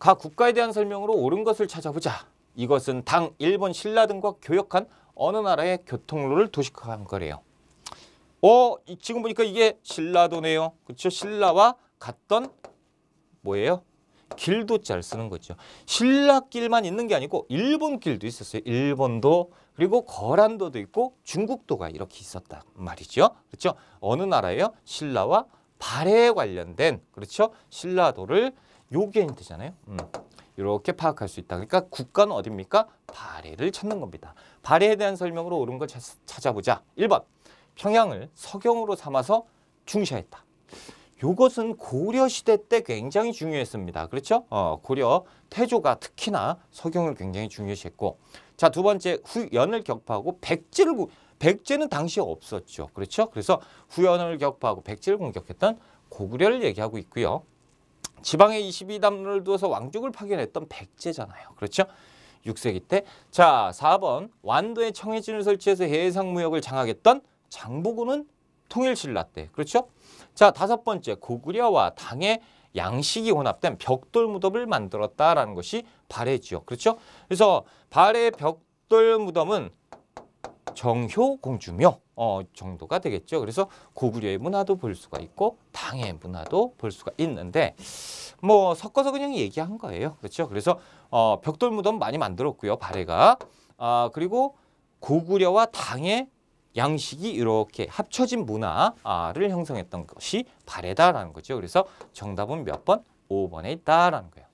각 국가에 대한 설명으로 옳은 것을 찾아보자. 이것은 당, 일본, 신라 등과 교역한 어느 나라의 교통로를 도식화한 거래요. 어, 지금 보니까 이게 신라도네요. 그렇죠? 신라와 같던 뭐예요? 길도 잘 쓰는 거죠. 신라길만 있는 게 아니고 일본길도 있었어요. 일본도 그리고 거란도도 있고 중국도가 이렇게 있었단 말이죠. 그렇죠? 어느 나라예요? 신라와 발에 관련된 그렇죠? 신라도를 요게 힌트잖아요. 음. 이렇게 파악할 수 있다. 그러니까 국가는 어딥니까? 발해를 찾는 겁니다. 발해에 대한 설명으로 옳은 걸 찾아보자. 1번 평양을 서경으로 삼아서 중시했다. 요것은 고려시대 때 굉장히 중요했습니다. 그렇죠? 어, 고려 태조가 특히나 서경을 굉장히 중요시했고 자두 번째 후연을 격파하고 백제를 백제는 당시에 없었죠. 그렇죠? 그래서 후연을 격파하고 백제를 공격했던 고구려를 얘기하고 있고요. 지방에 2 2단론을 두어서 왕족을 파견했던 백제잖아요. 그렇죠? 6세기 때. 자, 4번 완도에 청해진을 설치해서 해상무역을 장악했던 장보고는 통일신라 때. 그렇죠? 자, 다섯 번째 고구려와 당의 양식이 혼합된 벽돌 무덤을 만들었다라는 것이 발해지요. 그렇죠? 그래서 발해 벽돌 무덤은 정효 공주묘 어, 정도가 되겠죠. 그래서 고구려의 문화도 볼 수가 있고 당의 문화도 볼 수가 있는데 뭐 섞어서 그냥 얘기한 거예요. 그렇죠. 그래서 어, 벽돌 무덤 많이 만들었고요. 발해가. 아, 그리고 고구려와 당의 양식이 이렇게 합쳐진 문화를 형성했던 것이 발해다라는 거죠. 그래서 정답은 몇 번? 오번에 있다라는 거예요.